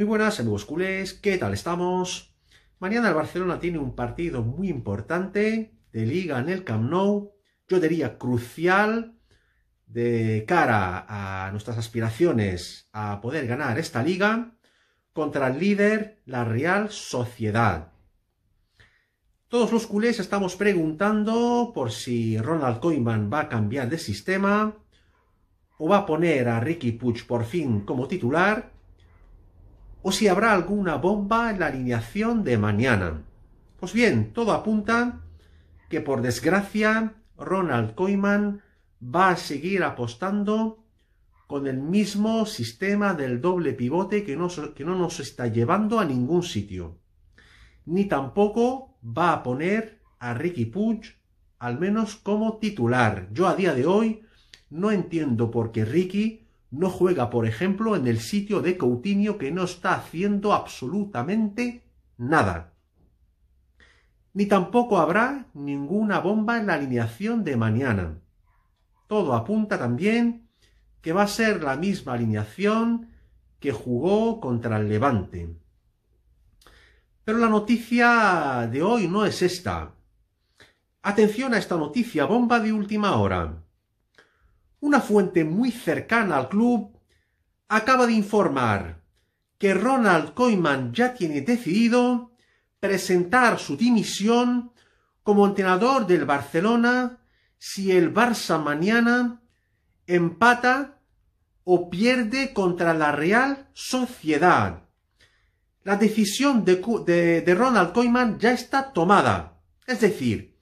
Muy buenas amigos culés, ¿qué tal estamos? Mañana el Barcelona tiene un partido muy importante de liga en el Camp Nou, yo diría crucial de cara a nuestras aspiraciones a poder ganar esta liga contra el líder, la Real Sociedad. Todos los culés estamos preguntando por si Ronald Koeman va a cambiar de sistema o va a poner a Ricky Puch por fin como titular o si habrá alguna bomba en la alineación de mañana. Pues bien, todo apunta que por desgracia Ronald Koeman va a seguir apostando con el mismo sistema del doble pivote que no, que no nos está llevando a ningún sitio. Ni tampoco va a poner a Ricky Puig al menos como titular. Yo a día de hoy no entiendo por qué Ricky no juega, por ejemplo, en el sitio de Coutinho que no está haciendo absolutamente nada. Ni tampoco habrá ninguna bomba en la alineación de mañana. Todo apunta también que va a ser la misma alineación que jugó contra el Levante. Pero la noticia de hoy no es esta. Atención a esta noticia bomba de última hora. Una fuente muy cercana al club acaba de informar que Ronald Koeman ya tiene decidido presentar su dimisión como entrenador del Barcelona si el Barça mañana empata o pierde contra la Real Sociedad. La decisión de, Ronald Koeman ya está tomada. Es decir,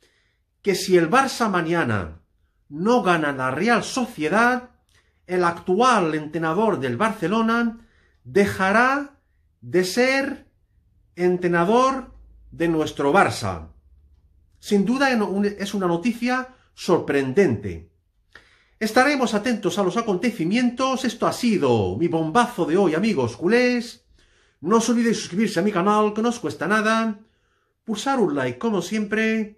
que si el Barça mañana no gana la Real Sociedad, el actual entrenador del Barcelona dejará de ser entrenador de nuestro Barça. Sin duda es una noticia sorprendente. Estaremos atentos a los acontecimientos. Esto ha sido mi bombazo de hoy, amigos culés. No os olvidéis suscribirse a mi canal, que no os cuesta nada. Pulsar un like, como siempre